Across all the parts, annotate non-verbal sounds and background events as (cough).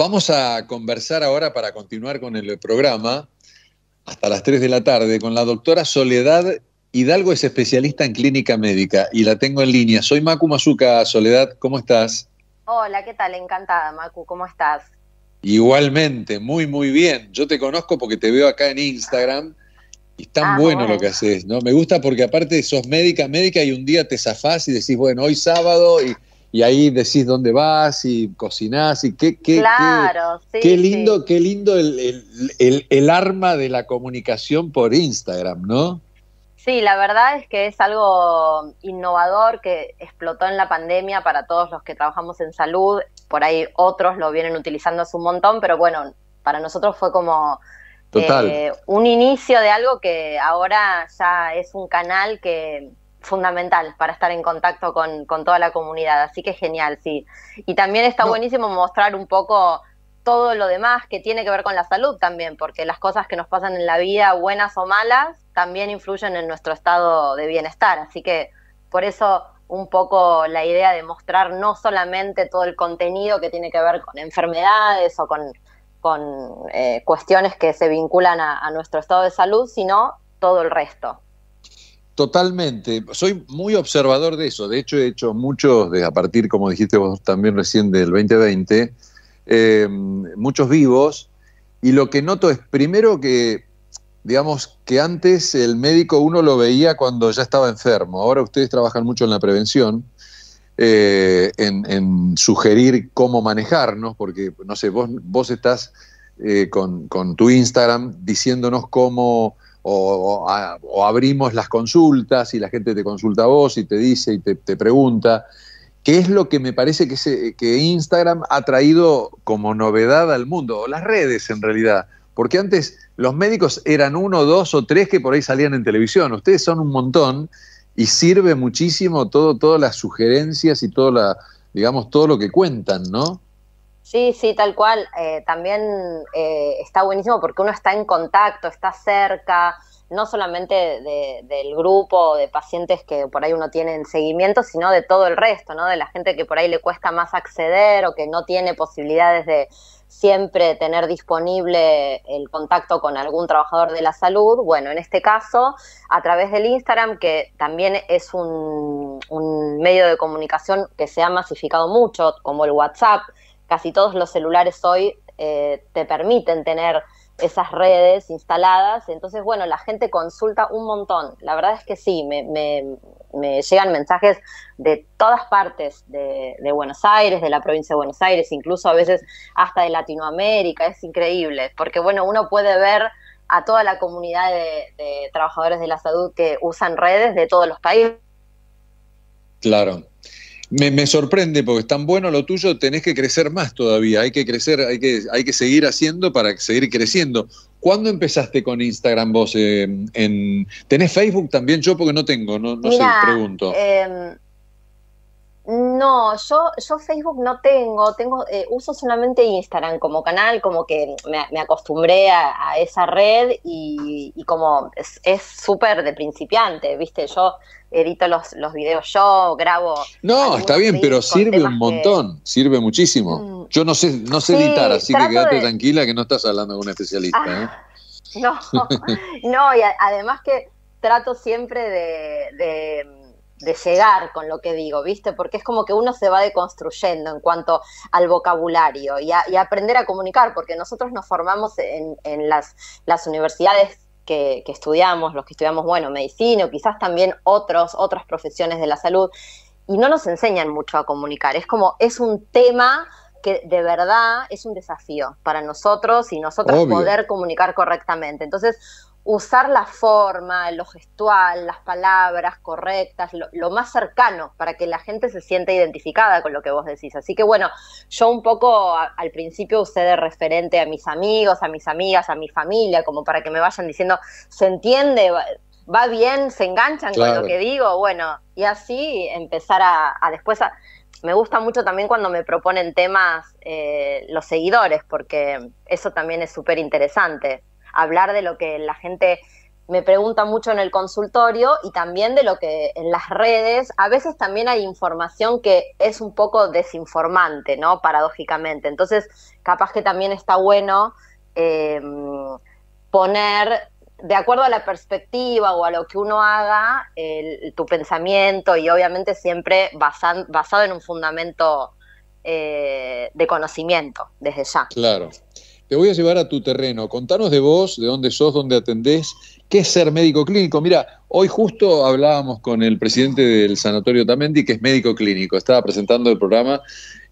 Vamos a conversar ahora para continuar con el programa hasta las 3 de la tarde con la doctora Soledad Hidalgo, es especialista en clínica médica y la tengo en línea. Soy Macu Mazuca, Soledad, ¿cómo estás? Hola, ¿qué tal? Encantada, Macu, ¿cómo estás? Igualmente, muy, muy bien. Yo te conozco porque te veo acá en Instagram y es tan ah, bueno, lo que haces, ¿no? Me gusta porque aparte sos médica, médica y un día te zafás y decís, bueno, hoy sábado y y ahí decís dónde vas y cocinás y qué, qué, qué, lindo, qué lindo el, arma de la comunicación por Instagram, ¿no? Sí, la verdad es que es algo innovador que explotó en la pandemia para todos los que trabajamos en salud. Por ahí otros lo vienen utilizando hace un montón, pero bueno, para nosotros fue como eh, un inicio de algo que ahora ya es un canal que, fundamental para estar en contacto con, toda la comunidad, así que genial, sí. Y también está buenísimo mostrar un poco todo lo demás que tiene que ver con la salud también, porque las cosas que nos pasan en la vida, buenas o malas, también influyen en nuestro estado de bienestar, así que por eso un poco la idea de mostrar no solamente todo el contenido que tiene que ver con enfermedades o con, eh, cuestiones que se vinculan a nuestro estado de salud, sino todo el resto. Totalmente, soy muy observador de eso. De hecho, he hecho muchos, a partir, como dijiste vos también recién, del 2020, em, muchos vivos. Y lo que noto es, primero, que, digamos, que antes el médico uno lo veía cuando ya estaba enfermo. Ahora ustedes trabajan mucho en la prevención, eh, en, sugerir cómo manejarnos, porque, no sé, vos, estás eh, con tu Instagram diciéndonos cómo o, abrimos las consultas y la gente te consulta a vos y te dice y te, pregunta, ¿Qué es lo que me parece que, Instagram ha traído como novedad al mundo, o las redes en realidad, porque antes los médicos eran uno, dos o tres que por ahí salían en televisión, ustedes son un montón y sirve muchísimo todo, todas las sugerencias y todo la, digamos, todo lo que cuentan, ¿no? Sí, sí, tal cual. Eh, también eh, está buenísimo porque uno está en contacto, está cerca, no solamente del grupo de pacientes que por ahí uno tiene en seguimiento, sino de todo el resto, ¿no? De la gente que por ahí le cuesta más acceder o que no tiene posibilidades de siempre tener disponible el contacto con algún trabajador de la salud. Bueno, en este caso, a través del Instagram, que también es un medio de comunicación que se ha masificado mucho, como el WhatsApp, casi todos los celulares hoy eh, te permiten tener esas redes instaladas. Entonces, bueno, la gente consulta un montón. La verdad es que sí, me, llegan mensajes de todas partes de, Buenos Aires, de la provincia de Buenos Aires, incluso a veces hasta de Latinoamérica. Es increíble, porque bueno, uno puede ver a toda la comunidad de, de trabajadores de la salud que usan redes de todos los países. Claro me, sorprende porque es tan bueno lo tuyo, tenés que crecer más todavía, hay que crecer, hay que, hay que seguir haciendo para seguir creciendo. ¿Cuándo empezaste con Instagram vos? Em, en, ¿Tenés Facebook también? Yo porque no tengo, no, no sé, pregunto. Em, no, yo, yo Facebook no tengo, tengo eh, uso solamente Instagram como canal, como que me, acostumbré a, esa red y, y como es súper de principiante, ¿viste? Yo edito los, videos yo, grabo. No, está bien, pero sirve un montón, sirve muchísimo. Mm. Yo no sé, no sé editar, así que quédate tranquila que no estás hablando con un especialista. ¿eh? Ah, (laughs) no, (laughs) no, y además que trato siempre de, de llegar con lo que digo, ¿viste? Porque es como que uno se va deconstruyendo en cuanto al vocabulario y, y aprender a comunicar, porque nosotros nos formamos en, en las, las universidades que, estudiamos, los que estudiamos, bueno, medicina o quizás también otros, otras profesiones de la salud, y no nos enseñan mucho a comunicar. Es como, es un tema que de verdad es un desafío para nosotros y nosotros poder comunicar correctamente. Entonces, usar la forma, lo gestual, las palabras correctas, lo, más cercano para que la gente se sienta identificada con lo que vos decís. Así que bueno, yo un poco al principio usé de referente a mis amigos, a mis amigas, a mi familia, como para que me vayan diciendo, ¿se entiende? ¿Va, bien? ¿Se enganchan con lo que digo? Bueno, y así empezar a, después me gusta mucho también cuando me proponen temas eh, los seguidores, porque eso también es súper interesante hablar de lo que la gente me pregunta mucho en el consultorio y también de lo que en las redes, a veces también hay información que es un poco desinformante, ¿no? Paradójicamente. Entonces, capaz que también está bueno em, poner, de acuerdo a la perspectiva o a lo que uno haga, tu pensamiento y obviamente siempre basado en un fundamento eh, de conocimiento, desde ya. Claro. Te voy a llevar a tu terreno. Contanos de vos, de dónde sos, dónde atendés, qué es ser médico clínico. Mira, hoy justo hablábamos con el presidente del Sanatorio Tamendi, que es médico clínico. Estaba presentando el programa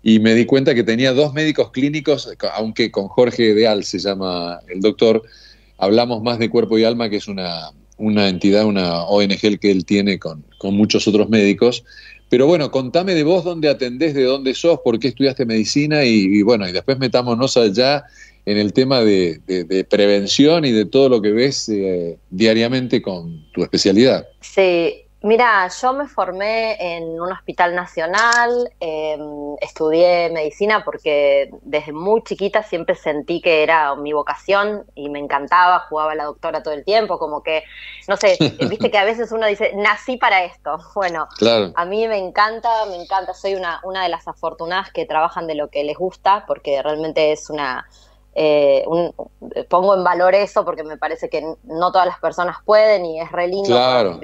y me di cuenta que tenía dos médicos clínicos, aunque con Jorge Deal se llama el doctor. Hablamos más de Cuerpo y Alma, que es una, una entidad, una ONG que él tiene con, muchos otros médicos. Pero bueno, contame de vos dónde atendés, de dónde sos, por qué estudiaste medicina y, y bueno, y después metámonos allá en el tema de, prevención y de todo lo que ves eh, diariamente con tu especialidad. Sí, mira, yo me formé en un hospital nacional, em, estudié medicina porque desde muy chiquita siempre sentí que era mi vocación y me encantaba, jugaba la doctora todo el tiempo, como que, no sé, (laughs) viste que a veces uno dice, nací para esto. (laughs) Bueno, a mí me encanta, me encanta, soy una, una de las afortunadas que trabajan de lo que les gusta porque realmente es una eh, eh, pongo en valor eso porque me parece que no todas las personas pueden y es re lindo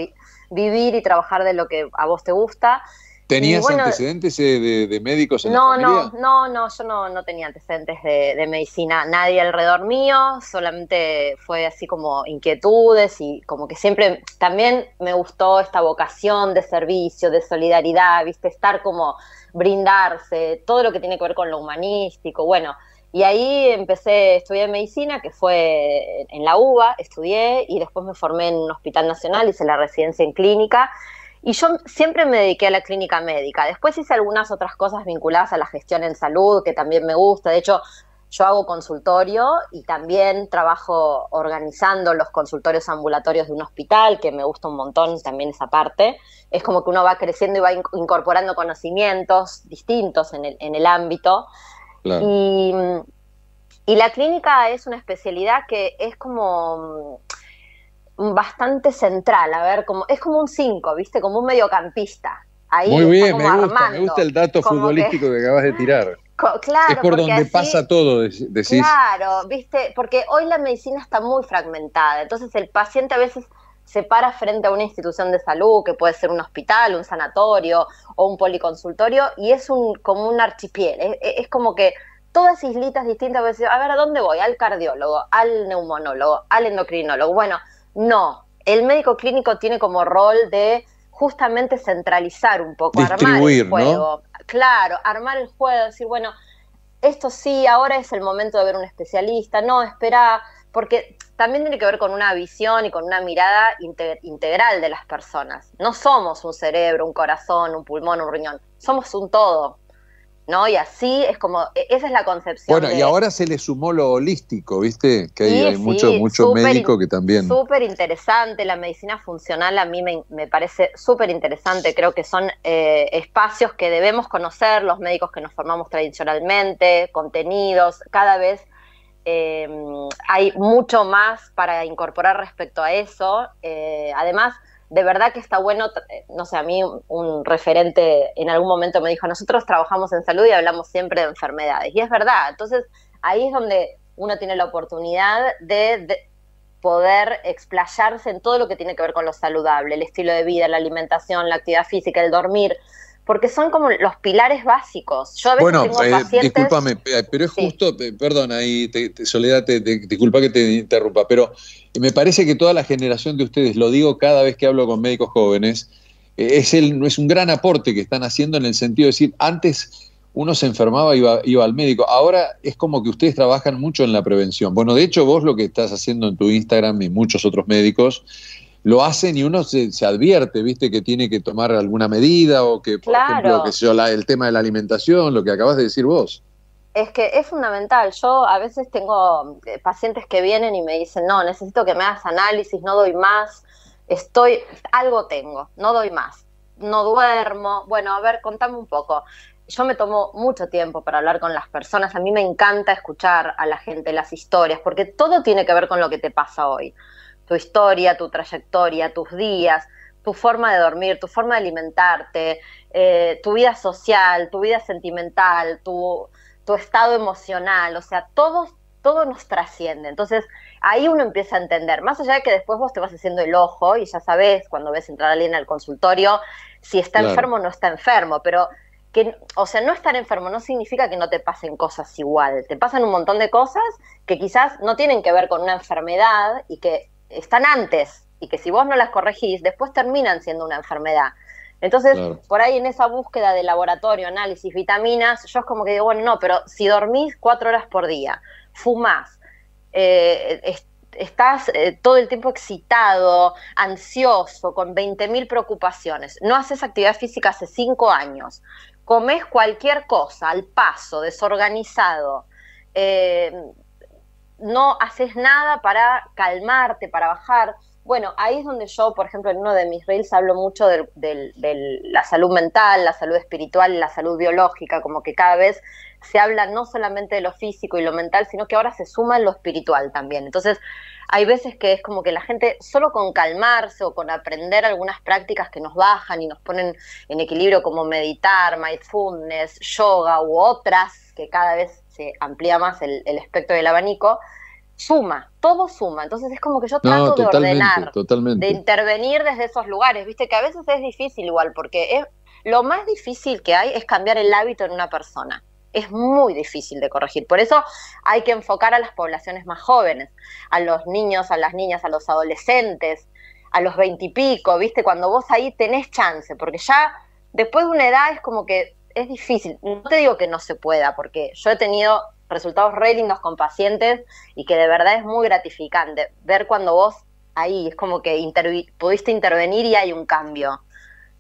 vivir y trabajar de lo que a vos te gusta. ¿Tenías antecedentes eh, de, médicos en no, No, no, no, yo no, no tenía antecedentes de, medicina, nadie alrededor mío, solamente fue así como inquietudes y como que siempre también me gustó esta vocación de servicio, de solidaridad, viste, estar como brindarse, todo lo que tiene que ver con lo humanístico, bueno, y ahí empecé, estudié medicina, que fue en la UBA, estudié y después me formé en un hospital nacional, hice la residencia en clínica. Y yo siempre me dediqué a la clínica médica. Después hice algunas otras cosas vinculadas a la gestión en salud, que también me gusta. De hecho, yo hago consultorio y también trabajo organizando los consultorios ambulatorios de un hospital, que me gusta un montón también esa parte. Es como que uno va creciendo y va incorporando conocimientos distintos en el, en el ámbito. Y, la clínica es una especialidad que es como mm, bastante central, a ver, como es como un 5, ¿viste? Como un mediocampista. Ahí Muy bien, me gusta, el dato futbolístico que... acabas de tirar. (laughs) es por donde pasa todo, decís. Claro, viste, porque hoy la medicina está muy fragmentada, entonces el paciente a veces se para frente a una institución de salud, que puede ser un hospital, un sanatorio o un policonsultorio, y es un, como un archipiel, es, como que todas islitas distintas, a ver, ¿a dónde voy? Al cardiólogo, al neumonólogo, al endocrinólogo. Bueno, no, el médico clínico tiene como rol de justamente centralizar un poco, armar el juego. Claro, armar el juego, decir, bueno, esto sí, ahora es el momento de ver un especialista, no, espera, porque también tiene que ver con una visión y con una mirada integral de las personas. No somos un cerebro, un corazón, un pulmón, un riñón, somos un todo. ¿No? Y así es como, e, esa es la concepción. Bueno, y ahora se le sumó lo holístico, ¿viste? Que hay, mucho, médico que también. Súper interesante, la medicina funcional a mí me, parece súper interesante. Creo que son eh, espacios que debemos conocer los médicos que nos formamos tradicionalmente, contenidos, cada vez eh, hay mucho más para incorporar respecto a eso. Eh, además, de verdad que está bueno, eh, no sé, a mí un referente en algún momento me dijo, nosotros trabajamos en salud y hablamos siempre de enfermedades. Y es verdad, entonces ahí es donde uno tiene la oportunidad de, de poder explayarse en todo lo que tiene que ver con lo saludable, el estilo de vida, la alimentación, la actividad física, el dormir porque son como los pilares básicos. Yo a veces bueno, tengo eh, discúlpame, eh, pero es justo, eh, perdón, ahí te, Soledad, disculpa que te interrumpa, pero me parece que toda la generación de ustedes, lo digo cada vez que hablo con médicos jóvenes, es, el, es un gran aporte que están haciendo en el sentido de decir, antes uno se enfermaba y iba al médico, ahora es como que ustedes trabajan mucho en la prevención. Bueno, de hecho vos lo que estás haciendo en tu Instagram y muchos otros médicos lo hacen y uno se, advierte, viste, que tiene que tomar alguna medida o que, por ejemplo, que el tema de la alimentación, lo que acabas de decir vos. Es que es fundamental. Yo a veces tengo eh, pacientes que vienen y me dicen, no, necesito que me hagas análisis, no doy más, estoy, algo tengo, no doy más, no duermo. Bueno, a ver, contame un poco yo me tomo mucho tiempo para hablar con las personas. A mí me encanta escuchar a la gente las historias, porque todo tiene que ver con lo que te pasa hoy tu historia, tu trayectoria, tus días, tu forma de dormir, tu forma de alimentarte, eh, tu vida social, tu vida sentimental, tu, estado emocional, o sea, todos todo nos trasciende. Entonces, ahí uno empieza a entender, más allá de que después vos te vas haciendo el ojo y ya sabes cuando ves entrar a alguien al consultorio si está enfermo o no está enfermo, pero que, o sea, no estar enfermo no significa que no te pasen cosas igual, te pasan un montón de cosas que quizás no tienen que ver con una enfermedad y que están antes y que si vos no las corregís, después terminan siendo una enfermedad. Entonces, por ahí en esa búsqueda de laboratorio, análisis, vitaminas, yo es como que digo, bueno, no, pero si dormís cuatro horas por día, fumás, eh, estás eh, todo el tiempo excitado, ansioso, con 20.000 preocupaciones, no haces actividad física hace cinco años, comes cualquier cosa al paso, desorganizado, eh, no haces nada para calmarte, para bajar. Bueno, ahí es donde yo, por ejemplo, en uno de mis reels hablo mucho de, la salud mental, la salud espiritual, la salud biológica, como que cada vez se habla no solamente de lo físico y lo mental, sino que ahora se suma en lo espiritual también. Entonces, hay veces que es como que la gente solo con calmarse o con aprender algunas prácticas que nos bajan y nos ponen en equilibrio como meditar, mindfulness, yoga u otras, que cada vez se amplía más el, el espectro del abanico, suma, todo suma. Entonces es como que yo trato de ordenar, de intervenir desde esos lugares, viste que a veces es difícil igual, porque lo más difícil que hay es cambiar el hábito en una persona. Es muy difícil de corregir. Por eso hay que enfocar a las poblaciones más jóvenes, a los niños, a las niñas, a los adolescentes, a los veintipico, viste, cuando vos ahí tenés chance, porque ya después de una edad es como que es difícil. No te digo que no se pueda, porque yo he tenido resultados re lindos con pacientes y que de verdad es muy gratificante ver cuando vos ahí es como que pudiste intervenir y hay un cambio.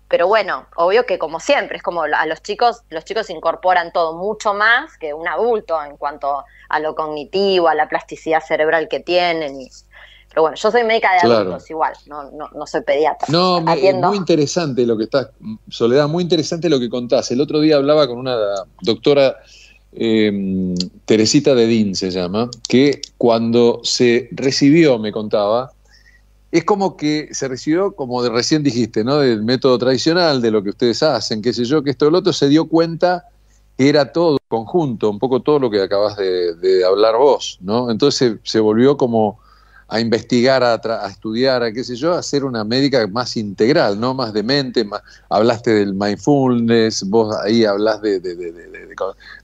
Pero bueno, obvio que como siempre, es como a los chicos, los chicos incorporan todo mucho más que un adulto en cuanto a lo cognitivo, a la plasticidad cerebral que tienen. pero bueno, yo soy médica de adultos igual, no, soy pediatra. No, es muy interesante lo que estás, Soledad, muy interesante lo que contás. El otro día hablaba con una doctora Em, Teresita Teresita Din se llama, que cuando se recibió, me contaba, es como que se recibió, como de recién dijiste, ¿no? Del método tradicional, de lo que ustedes hacen, qué sé yo, que esto el otro, se dio cuenta que era todo conjunto, un poco todo lo que acabas de, hablar vos, ¿no? Entonces se volvió como a investigar, a, estudiar, a qué sé yo, a ser una médica más integral, ¿no? Más de mente, hablaste del mindfulness, vos ahí hablas de,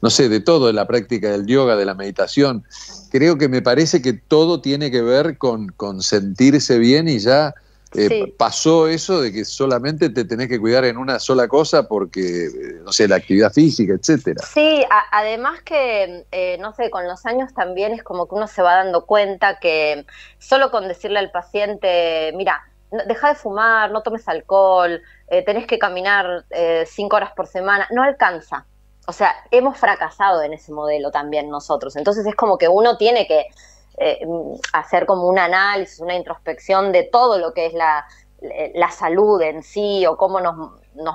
no sé, de todo, de la práctica del yoga, de la meditación. Creo que me parece que todo tiene que ver con sentirse bien y ya eh, pasó eso de que solamente te tenés que cuidar en una sola cosa porque, eh, no sé, la actividad física, etcétera. Sí, además que, eh, no sé, con los años también es como que uno se va dando cuenta que solo con decirle al paciente, mira, deja de fumar, no tomes alcohol, tenés que caminar cinco horas por semana, no alcanza. O sea, hemos fracasado en ese modelo también nosotros. Entonces es como que uno tiene que eh, hacer como un análisis, una introspección de todo lo que es la, salud en sí o cómo nos,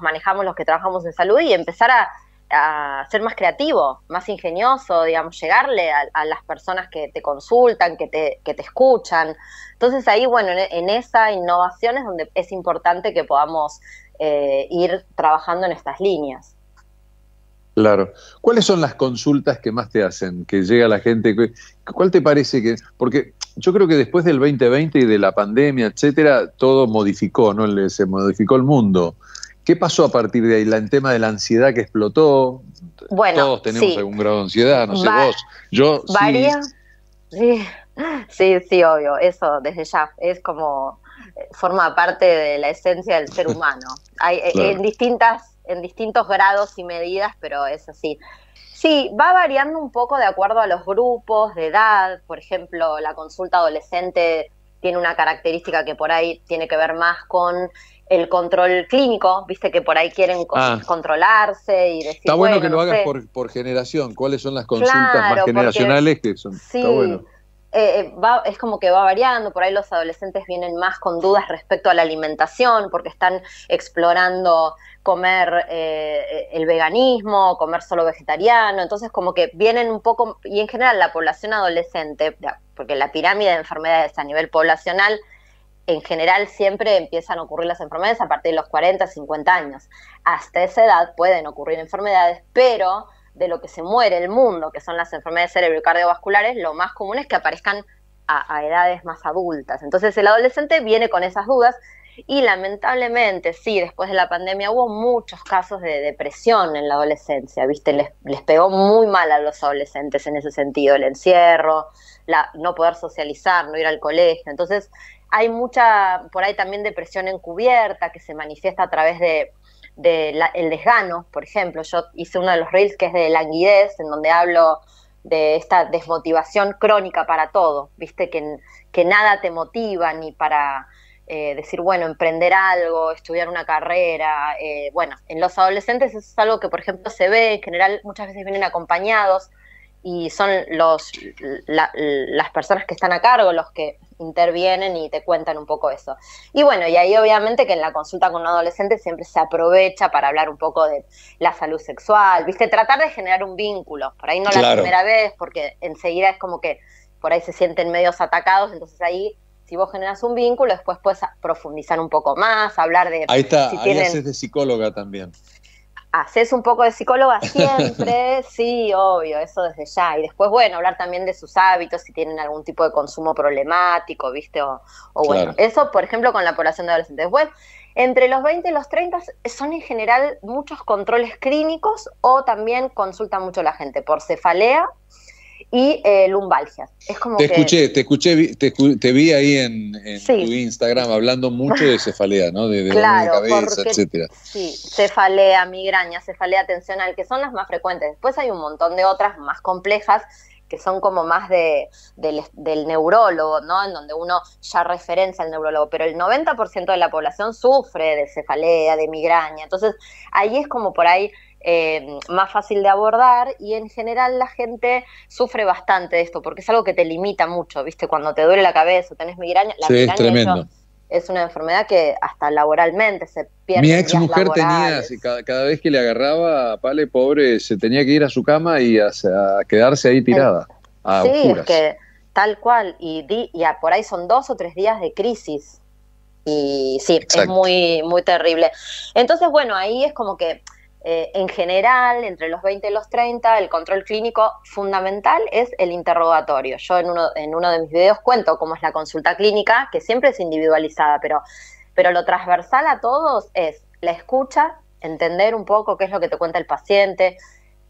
manejamos los que trabajamos en salud y empezar a, ser más creativo, más ingenioso, digamos, llegarle a, las personas que te consultan, que te, escuchan. Entonces ahí, bueno, en, esa innovación es donde es importante que podamos eh, ir trabajando en estas líneas. Claro. ¿Cuáles son las consultas que más te hacen? Que llega la gente. ¿Cuál te parece que.? Porque yo creo que después del 2020 y de la pandemia, etcétera, todo modificó, ¿no? Se modificó el mundo. ¿Qué pasó a partir de ahí? en el tema de la ansiedad que explotó. Bueno, todos tenemos algún grado de ansiedad, no sé vos. Yo Sí. sí, sí, obvio. Eso desde ya es como forma parte de la esencia del ser humano. Hay eh, en distintas en distintos grados y medidas, pero es así. Sí, va variando un poco de acuerdo a los grupos de edad. Por ejemplo, la consulta adolescente tiene una característica que por ahí tiene que ver más con el control clínico, viste que por ahí quieren ah. controlarse y decir. Está bueno, que lo hagas por, generación, cuáles son las consultas más generacionales que son. Sí, está bueno. Eh, eh, es como que va variando, por ahí los adolescentes vienen más con dudas respecto a la alimentación, porque están explorando comer eh, el veganismo, comer solo vegetariano, entonces como que vienen un poco, y en general la población adolescente, porque la pirámide de enfermedades a nivel poblacional, en general siempre empiezan a ocurrir las enfermedades a partir de los 40, 50 años. Hasta esa edad pueden ocurrir enfermedades, pero de lo que se muere el mundo, que son las enfermedades cerebrocardiovasculares, lo más común es que aparezcan a, edades más adultas. Entonces el adolescente viene con esas dudas y lamentablemente, sí, después de la pandemia hubo muchos casos de depresión en la adolescencia, ¿viste? Les, les pegó muy mal a los adolescentes en ese sentido, el encierro, la, no poder socializar, no ir al colegio. Entonces, hay mucha, por ahí también depresión encubierta que se manifiesta a través de del desgano, por ejemplo. Yo hice uno de los reels que es de languidez, en donde hablo de esta desmotivación crónica para todo, viste, que, nada te motiva ni para eh, decir, bueno, emprender algo, estudiar una carrera. Eh, bueno, en los adolescentes es algo que, por ejemplo, se ve, en general muchas veces vienen acompañados y son los, las personas que están a cargo los que intervienen y te cuentan un poco eso. Y bueno, y ahí obviamente que en la consulta con un adolescente siempre se aprovecha para hablar un poco de la salud sexual, ¿viste? Tratar de generar un vínculo, por ahí no la primera vez, porque enseguida es como que por ahí se sienten medios atacados, entonces ahí si vos generas un vínculo, después puedes profundizar un poco más, hablar de... Ahí está, si haces de psicóloga también haces un poco de psicóloga (laughs) siempre, sí, obvio, eso desde ya. Y después, bueno, hablar también de sus hábitos, si tienen algún tipo de consumo problemático, ¿viste? O, bueno, eso, por ejemplo, con la población de adolescentes. Bueno, entre los 20 y los 30 son en general muchos controles clínicos o también consulta mucho la gente por cefalea y eh, lumbalgias. te escuché, te escuché, te, vi ahí en, tu Instagram hablando mucho de cefalea, ¿no? De, de cabeza, Sí, cefalea, migraña, cefalea tensional, que son las más frecuentes. Después hay un montón de otras más complejas que son como más de, del, neurólogo, ¿no? En donde uno ya referencia al neurólogo, pero el 90% de la población sufre de cefalea, de migraña. Entonces, ahí es como por ahí eh, más fácil de abordar y en general la gente sufre bastante de esto porque es algo que te limita mucho, ¿viste? Cuando te duele la cabeza, tenés migraña, la migraña es tremendo. es una enfermedad que hasta laboralmente se pierde. Mi ex mujer tenía, cada, vez que le agarraba a Pale, pobre, se tenía que ir a su cama y a, quedarse ahí tirada. sí, es que tal cual. Y, por ahí son dos o tres días de crisis. Y sí, es muy, muy terrible. Entonces, bueno, ahí es como que eh, en general, entre los 20 y los 30, el control clínico fundamental es el interrogatorio. Yo en uno, de mis videos cuento cómo es la consulta clínica, que siempre es individualizada, pero, pero lo transversal a todos es la escucha, entender un poco qué es lo que te cuenta el paciente,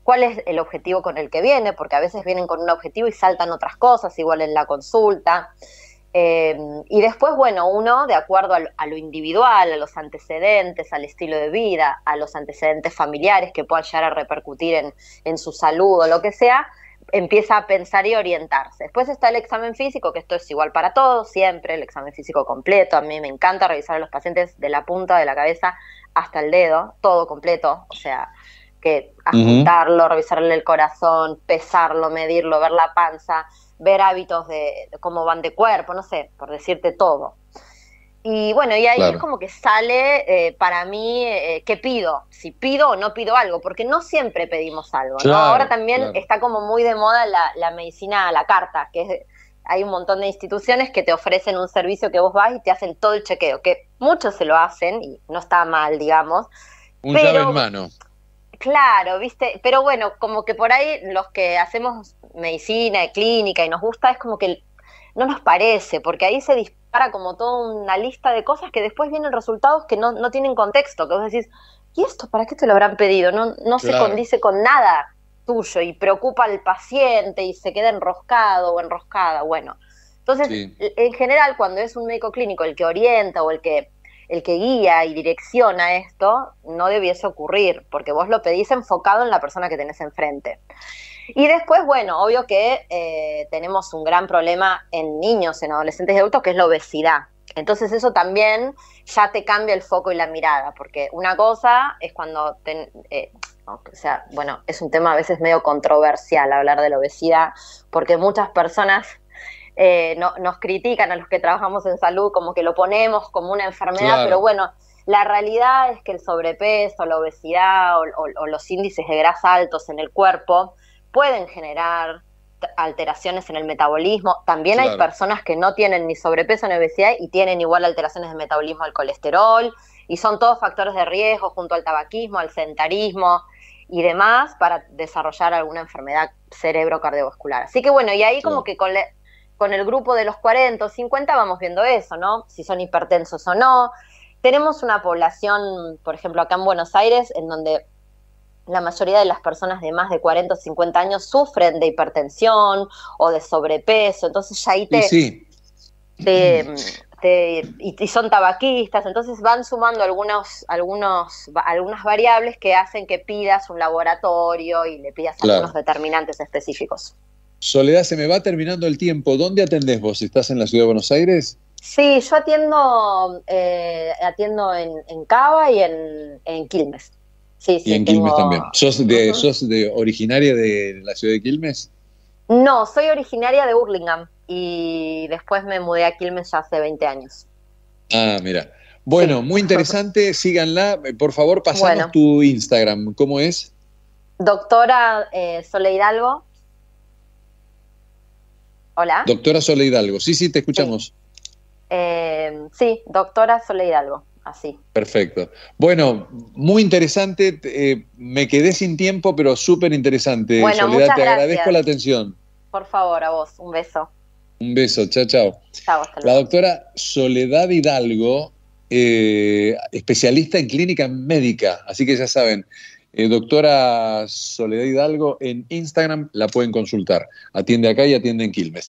cuál es el objetivo con el que viene, porque a veces vienen con un objetivo y saltan otras cosas, igual en la consulta. Em, y después, bueno, uno, de acuerdo a lo, individual, a los antecedentes, al estilo de vida, a los antecedentes familiares que puedan llegar a repercutir en, en su salud o lo que sea, empieza a pensar y orientarse. Después está el examen físico, que esto es igual para todos, siempre el examen físico completo. A mí me encanta revisar a los pacientes de la punta de la cabeza hasta el dedo, todo completo, o sea, que ajustarlo, revisarle el corazón, pesarlo, medirlo, ver la panza, ver hábitos de, cómo van de cuerpo, no sé, por decirte todo. Y bueno, y ahí es como que sale eh, para mí eh, qué pido, si pido o no pido algo, porque no siempre pedimos algo. ¿no? Ahora también está como muy de moda la, medicina a la carta, que hay un montón de instituciones que te ofrecen un servicio que vos vas y te hacen todo el chequeo, que muchos se lo hacen y no está mal, digamos. Un llave en mano. Claro, viste, pero bueno, como que por ahí los que hacemos medicina, y clínica y nos gusta es como que no nos parece, porque ahí se dispara como toda una lista de cosas que después vienen resultados que no, no tienen contexto, que vos decís, ¿y esto para qué te lo habrán pedido? No, no se condice con nada tuyo y preocupa al paciente y se queda enroscado o enroscada, bueno. Entonces, en general, cuando es un médico clínico el que orienta o el que el que guía y direcciona esto, no debiese ocurrir, porque vos lo pedís enfocado en la persona que tenés enfrente. Y después, bueno, obvio que eh, tenemos un gran problema en niños, en adolescentes y adultos, que es la obesidad. Entonces eso también ya te cambia el foco y la mirada, porque una cosa es cuando, ten, eh, o sea, bueno, es un tema a veces medio controversial hablar de la obesidad, porque muchas personas eh, nos critican a los que trabajamos en salud como que lo ponemos como una enfermedad, pero bueno, la realidad es que el sobrepeso, la obesidad o, los índices de gras altos en el cuerpo pueden generar alteraciones en el metabolismo. También hay personas que no tienen ni sobrepeso ni obesidad y tienen igual alteraciones de metabolismo al colesterol y son todos factores de riesgo junto al tabaquismo, al sentarismo y demás para desarrollar alguna enfermedad cerebro cardiovascular. Así que bueno, y ahí como que con, con el grupo de los 40 o 50 vamos viendo eso, ¿no? Si son hipertensos o no. Tenemos una población, por ejemplo, acá en Buenos Aires, en donde la mayoría de las personas de más de 40 o 50 años sufren de hipertensión o de sobrepeso, entonces ya ahí te... Sí. y, son tabaquistas, entonces van sumando algunos, algunos, algunas variables que hacen que pidas un laboratorio y le pidas algunos determinantes específicos. Soledad, se me va terminando el tiempo. ¿Dónde atendés vos? ¿Estás en la ciudad de Buenos Aires? Sí, yo atiendo, eh, atiendo en, Cava y en, Quilmes. y en Quilmes también. ¿Sos, de, originaria de la ciudad de Quilmes? No, soy originaria de Burlingame y después me mudé a Quilmes hace 20 años. Ah, mira. Bueno, muy interesante, (laughs) síganla. Por favor, pasanos tu Instagram. ¿Cómo es? Doctora eh, Sole Hola. Doctora Soledad Hidalgo. Sí, sí, te escuchamos. Eh, sí, doctora Soledad Hidalgo. Así. Perfecto. Bueno, muy interesante. Eh, me quedé sin tiempo, pero súper interesante. Soledad, te agradezco la atención. Por favor, a vos. Un beso. Un beso. Chao, chao. Chao, hasta luego. La doctora Soledad Hidalgo, eh, especialista en clínica médica. Así que ya saben, doctora Soledad Hidalgo en Instagram la pueden consultar. Atiende acá y atiende en Quilmes.